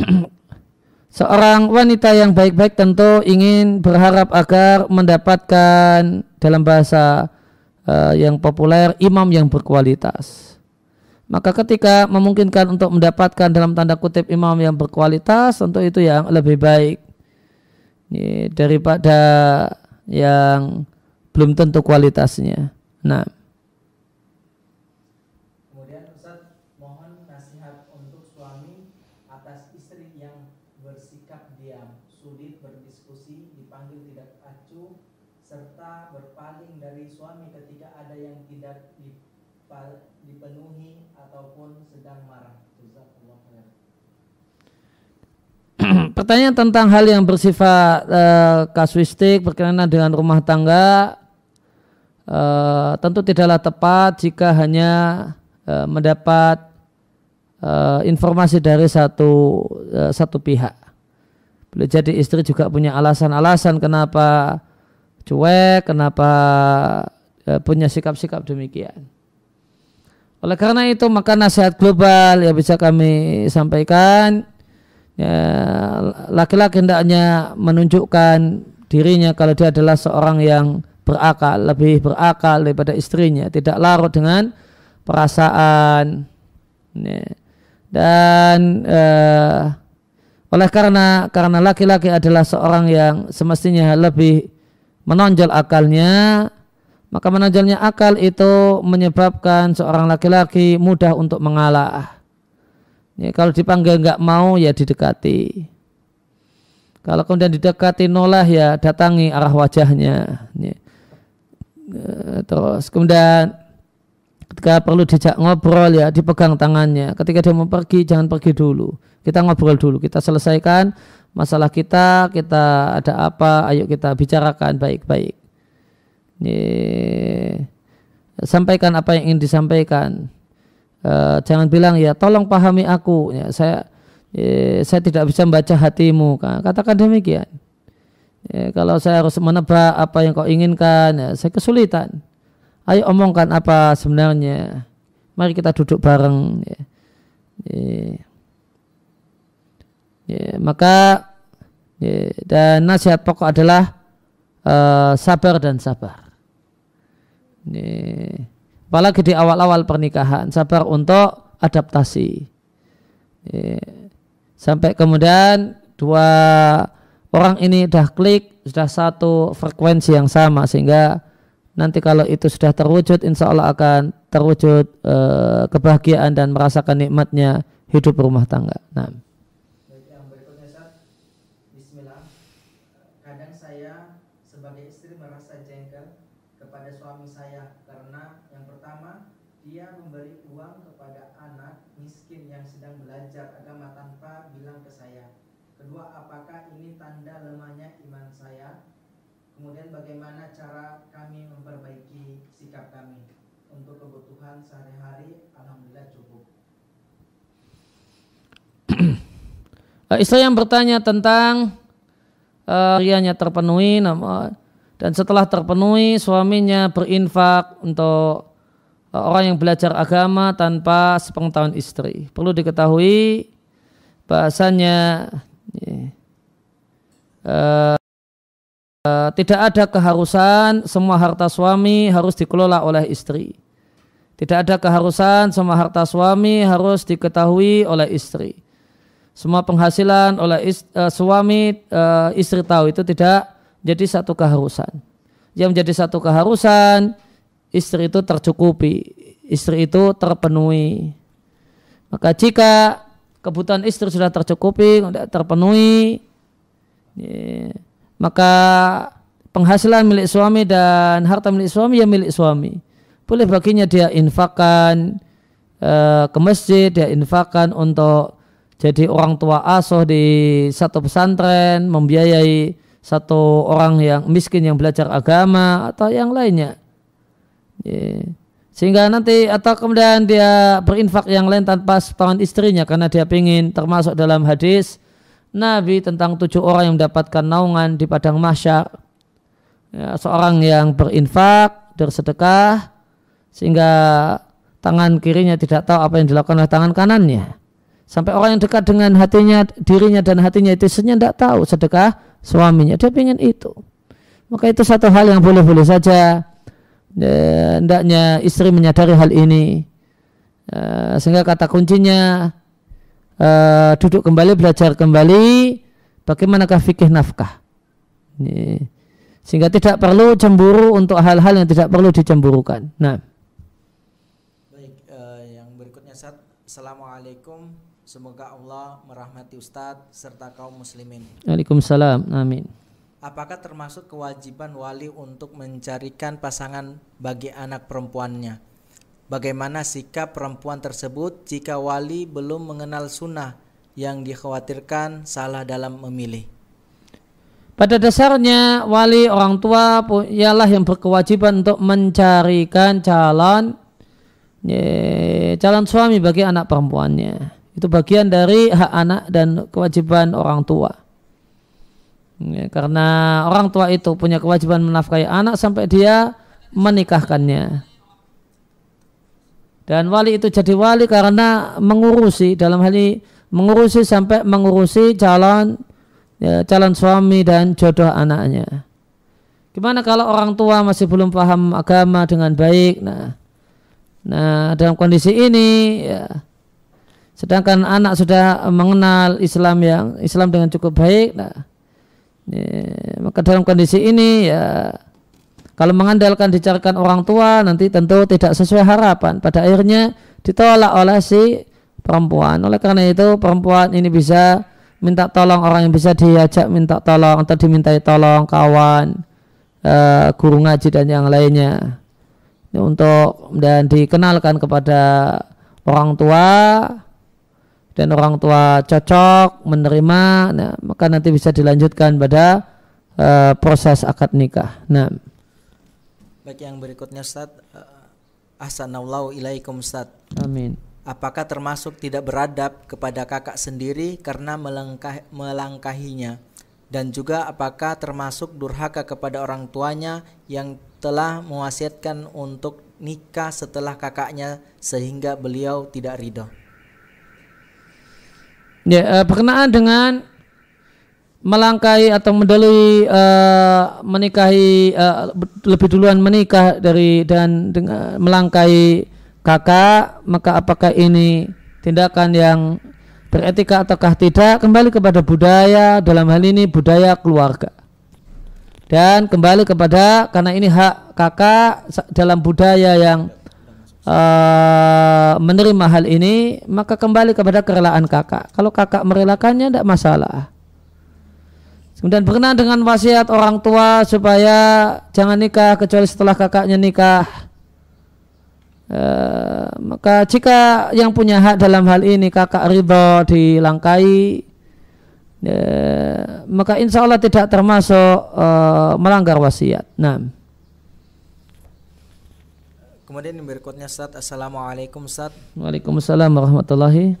seorang wanita yang baik-baik tentu ingin berharap agar mendapatkan dalam bahasa uh, yang populer imam yang berkualitas. Maka ketika memungkinkan untuk mendapatkan dalam tanda kutip imam yang berkualitas, tentu itu yang lebih baik daripada yang belum tentu kualitasnya. Nah. pertanyaan tentang hal yang bersifat uh, kasuistik berkenaan dengan rumah tangga uh, tentu tidaklah tepat jika hanya uh, mendapat uh, informasi dari satu uh, satu pihak. Boleh jadi istri juga punya alasan-alasan kenapa cuek, kenapa uh, punya sikap-sikap demikian. Oleh karena itu maka nasihat global yang bisa kami sampaikan Ya, laki-laki hendaknya menunjukkan dirinya kalau dia adalah seorang yang berakal, lebih berakal daripada istrinya, tidak larut dengan perasaan. Ya. Dan eh, oleh karena karena laki-laki adalah seorang yang semestinya lebih menonjol akalnya, maka menonjolnya akal itu menyebabkan seorang laki-laki mudah untuk mengalah. Ya, kalau dipanggil nggak mau ya didekati. Kalau kemudian didekati nolah ya datangi arah wajahnya. Ya. Eh, terus kemudian ketika perlu dijak ngobrol ya dipegang tangannya. Ketika dia mau pergi jangan pergi dulu. Kita ngobrol dulu. Kita selesaikan masalah kita. Kita ada apa? Ayo kita bicarakan baik-baik. Ya. Sampaikan apa yang ingin disampaikan uh, jangan bilang ya tolong pahami aku ya saya ya, saya tidak bisa membaca hatimu katakan demikian ya, kalau saya harus menebak apa yang kau inginkan ya, saya kesulitan ayo omongkan apa sebenarnya mari kita duduk bareng ya. Ya. Ya, maka ya, dan nasihat pokok adalah uh, sabar dan sabar. Yeah. Apalagi di awal-awal pernikahan, sabar untuk adaptasi. Sampai kemudian dua orang ini sudah klik, sudah satu frekuensi yang sama sehingga nanti kalau itu sudah terwujud, insya Allah akan terwujud eh, kebahagiaan dan merasakan nikmatnya hidup rumah tangga. Nah. kedua, apakah ini tanda lemahnya iman saya? Kemudian bagaimana cara kami memperbaiki sikap kami untuk kebutuhan sehari-hari? Alhamdulillah cukup. Istri yang bertanya tentang uh, eh, rianya terpenuhi eh, dan setelah terpenuhi suaminya berinfak untuk eh, orang yang belajar agama tanpa sepengetahuan istri. Perlu diketahui bahasanya Iya. Eh, eh, tidak ada keharusan semua harta suami harus dikelola oleh istri. Tidak ada keharusan semua harta suami harus diketahui oleh istri. Semua penghasilan oleh istri, uh, eh, suami uh, istri tahu itu tidak jadi satu keharusan. Yang menjadi satu keharusan istri itu tercukupi, istri itu terpenuhi. Maka jika kebutuhan istri sudah tercukupi, sudah terpenuhi, ya, maka penghasilan milik suami dan harta milik suami ya milik suami. Boleh baginya dia infakan e, ke masjid, dia infakan untuk jadi orang tua asuh di satu pesantren, membiayai satu orang yang miskin yang belajar agama atau yang lainnya. Ya sehingga nanti atau kemudian dia berinfak yang lain tanpa setahun istrinya karena dia ingin termasuk dalam hadis Nabi tentang tujuh orang yang mendapatkan naungan di padang mahsyar ya, seorang yang berinfak dari sedekah sehingga tangan kirinya tidak tahu apa yang dilakukan oleh tangan kanannya sampai orang yang dekat dengan hatinya dirinya dan hatinya itu sebenarnya tidak tahu sedekah suaminya dia ingin itu maka itu satu hal yang boleh-boleh saja Ya, istri menyadari hal ini. Uh, sehingga kata kuncinya uh, duduk kembali, belajar kembali bagaimanakah fikih nafkah. Ini. Sehingga tidak perlu cemburu untuk hal-hal yang tidak perlu dicemburukan. Nah. Baik, uh, yang berikutnya saat Assalamualaikum. Semoga Allah merahmati Ustadz serta kaum muslimin. Waalaikumsalam. Amin apakah termasuk kewajiban wali untuk mencarikan pasangan bagi anak perempuannya? Bagaimana sikap perempuan tersebut jika wali belum mengenal sunnah yang dikhawatirkan salah dalam memilih? Pada dasarnya wali orang tua ialah yang berkewajiban untuk mencarikan calon calon suami bagi anak perempuannya. Itu bagian dari hak anak dan kewajiban orang tua. Ya, karena orang tua itu punya kewajiban menafkahi anak sampai dia menikahkannya. Dan wali itu jadi wali karena mengurusi dalam hal ini mengurusi sampai mengurusi calon ya, calon suami dan jodoh anaknya. Gimana kalau orang tua masih belum paham agama dengan baik? Nah, nah dalam kondisi ini, ya, sedangkan anak sudah mengenal Islam yang Islam dengan cukup baik, nah, Ya, maka dalam kondisi ini ya kalau mengandalkan dicarikan orang tua nanti tentu tidak sesuai harapan. Pada akhirnya ditolak oleh si perempuan. Oleh karena itu perempuan ini bisa minta tolong orang yang bisa diajak minta tolong atau dimintai tolong kawan, uh, guru ngaji dan yang lainnya. Ini untuk dan dikenalkan kepada orang tua dan orang tua cocok menerima nah, maka nanti bisa dilanjutkan pada uh, proses akad nikah nah baik yang berikutnya Ustaz eh, Assalamualaikum ilaikum Ustaz amin apakah termasuk tidak beradab kepada kakak sendiri karena melangkah, melangkahinya dan juga apakah termasuk durhaka kepada orang tuanya yang telah mewasiatkan untuk nikah setelah kakaknya sehingga beliau tidak ridho Ya, eh, berkenaan dengan melangkai atau mendalui uh, menikahi uh, lebih duluan menikah dari dan dengan, melangkai kakak maka apakah ini tindakan yang beretika ataukah tidak kembali kepada budaya dalam hal ini budaya keluarga dan kembali kepada karena ini hak kakak dalam budaya yang uh, menerima hal ini maka kembali kepada kerelaan kakak kalau kakak merelakannya tidak masalah kemudian berkenaan dengan wasiat orang tua supaya jangan nikah kecuali setelah kakaknya nikah uh, maka jika yang punya hak dalam hal ini kakak ridho dilangkai Yeah, maka insya Allah tidak termasuk uh, melanggar wasiat. Nah. Kemudian yang berikutnya Ustaz, Assalamualaikum Ustaz. Waalaikumsalam warahmatullahi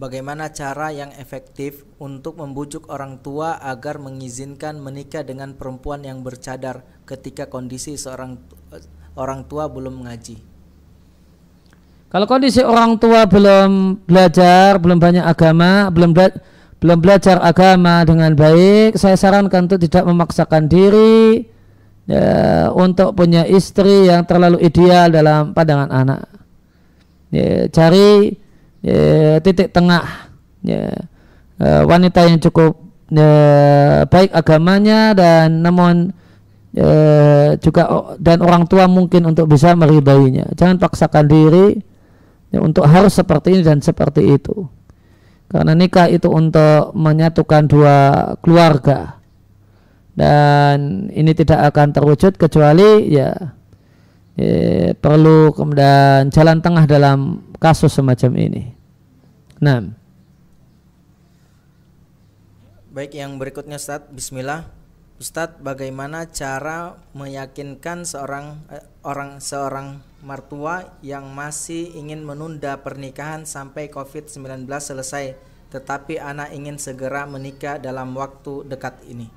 Bagaimana cara yang efektif untuk membujuk orang tua agar mengizinkan menikah dengan perempuan yang bercadar ketika kondisi seorang orang tua belum mengaji? Kalau kondisi orang tua belum belajar, belum banyak agama, belum bela belum belajar agama dengan baik, saya sarankan untuk tidak memaksakan diri, ya, untuk punya istri yang terlalu ideal dalam pandangan anak. Ya, cari ya, titik tengah, ya, eh, wanita yang cukup ya, baik agamanya dan namun ya, juga dan orang tua mungkin untuk bisa meribainya. Jangan paksakan diri ya, untuk harus seperti ini dan seperti itu. Karena nikah itu untuk menyatukan dua keluarga dan ini tidak akan terwujud kecuali ya, e, perlu kemudian jalan tengah dalam kasus semacam ini. Nah. Baik yang berikutnya Ustaz, bismillah. Ustadz, bagaimana cara meyakinkan seorang eh, orang seorang mertua yang masih ingin menunda pernikahan sampai COVID-19 selesai, tetapi anak ingin segera menikah dalam waktu dekat ini?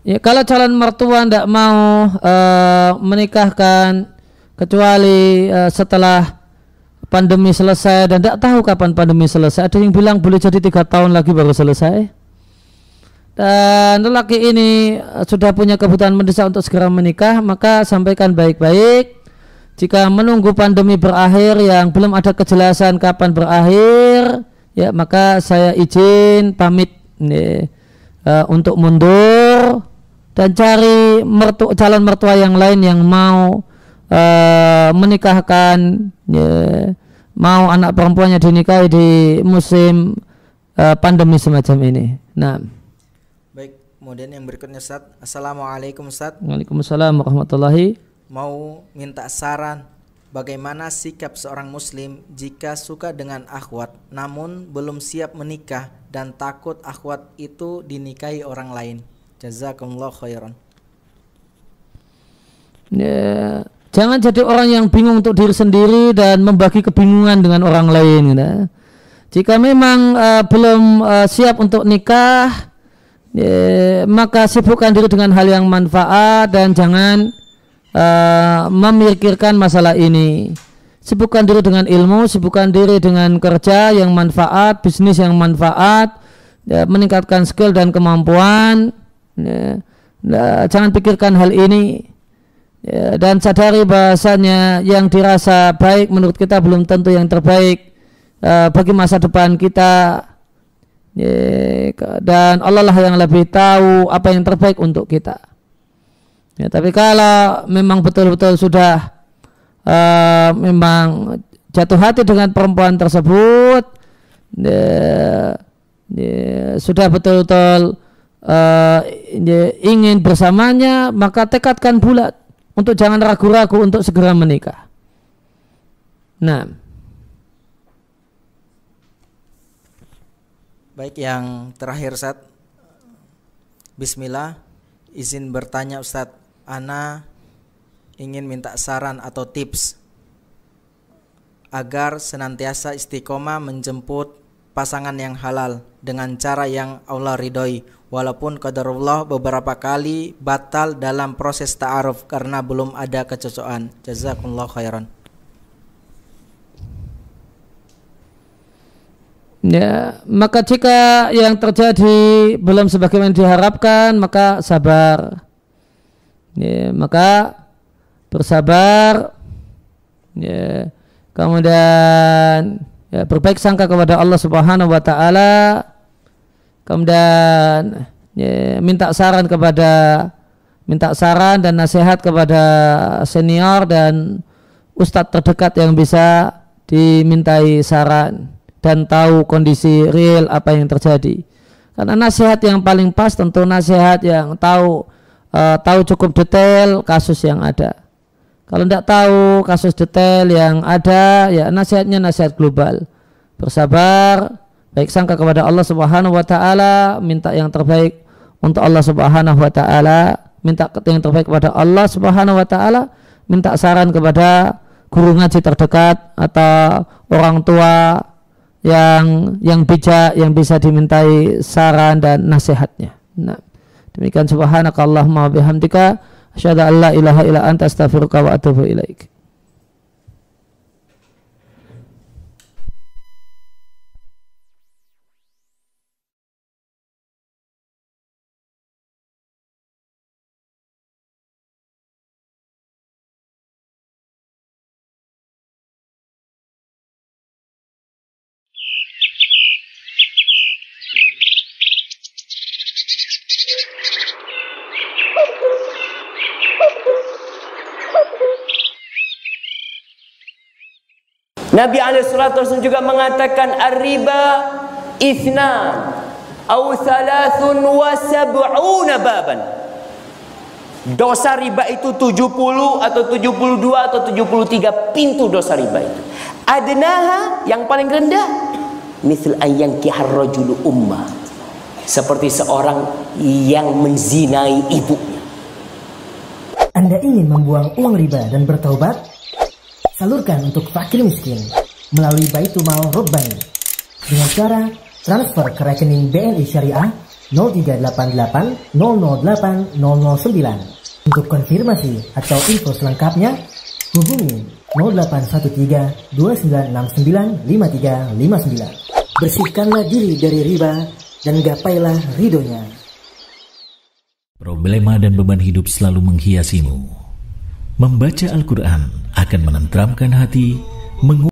Ya, kalau calon mertua tidak mau uh, menikahkan kecuali uh, setelah pandemi selesai dan tidak tahu kapan pandemi selesai. Ada yang bilang boleh jadi tiga tahun lagi baru selesai. Dan lelaki ini eh, sudah punya kebutuhan mendesak untuk segera menikah, maka sampaikan baik-baik. Jika menunggu pandemi berakhir yang belum ada kejelasan kapan berakhir, ya maka saya izin pamit nih, uh, untuk mundur dan cari mertu, calon mertua yang lain yang mau e, menikahkan e, mau anak perempuannya dinikahi di musim e, pandemi semacam ini. Nah, baik. Kemudian yang berikutnya Ustaz. Assalamualaikum Ustaz. Waalaikumsalam warahmatullahi. Mau minta saran bagaimana sikap seorang muslim jika suka dengan akhwat namun belum siap menikah dan takut akhwat itu dinikahi orang lain? Jazakumullah khairan. Ya, jangan jadi orang yang bingung untuk diri sendiri dan membagi kebingungan dengan orang lain. Ya. Jika memang uh, belum uh, siap untuk nikah, ya, maka sibukkan diri dengan hal yang manfaat dan jangan uh, memikirkan masalah ini. Sibukkan diri dengan ilmu, sibukkan diri dengan kerja yang manfaat, bisnis yang manfaat, ya, meningkatkan skill dan kemampuan Ya. Nah, jangan pikirkan hal ini ya, dan sadari bahasanya yang dirasa baik menurut kita belum tentu yang terbaik uh, bagi masa depan kita ya, dan Allah lah yang lebih tahu apa yang terbaik untuk kita. Ya, tapi kalau memang betul-betul sudah uh, memang jatuh hati dengan perempuan tersebut, ya, ya, sudah betul-betul uh, ingin bersamanya maka tekadkan bulat untuk jangan ragu-ragu untuk segera menikah. Nah, baik yang terakhir saat Bismillah izin bertanya Ustadz Ana ingin minta saran atau tips agar senantiasa istiqomah menjemput pasangan yang halal dengan cara yang Allah ridhoi walaupun qadarullah beberapa kali batal dalam proses ta'aruf karena belum ada kecocokan. Jazakumullah khairan. Ya, maka jika yang terjadi belum sebagaimana diharapkan, maka sabar. Ya, maka bersabar. Ya, kemudian ya, berbaik sangka kepada Allah Subhanahu wa taala kemudian ya, minta saran kepada minta saran dan nasihat kepada senior dan ustadz terdekat yang bisa dimintai saran dan tahu kondisi real apa yang terjadi karena nasihat yang paling pas tentu nasihat yang tahu uh, tahu cukup detail kasus yang ada kalau tidak tahu kasus detail yang ada ya nasihatnya nasihat global bersabar baik sangka kepada Allah Subhanahu wa taala, minta yang terbaik untuk Allah Subhanahu wa taala, minta yang terbaik kepada Allah Subhanahu wa taala, minta saran kepada guru ngaji terdekat atau orang tua yang yang bijak yang bisa dimintai saran dan nasihatnya. Nah, demikian subhanakallahumma wa bihamdika asyhadu an la ilaha illa anta astaghfiruka wa atubu ilaika. Nabi SAW juga mengatakan Arriba ithnan Au thalathun wa sab'una baban Dosa riba itu 70 atau 72 atau 73 pintu dosa riba itu Adnaha yang paling rendah Misal ayang kihar rajulu ummah Seperti seorang yang menzinai ibunya Anda ingin membuang uang riba dan bertaubat? salurkan untuk fakir miskin melalui baitumal Robbani dengan cara transfer ke rekening BNI Syariah 0388 008 009. Untuk konfirmasi atau info selengkapnya, hubungi 0813 2969 5359. Bersihkanlah diri dari riba dan gapailah ridhonya. Problema dan beban hidup selalu menghiasimu. Membaca Al-Quran akan menentramkan hati, menguatkan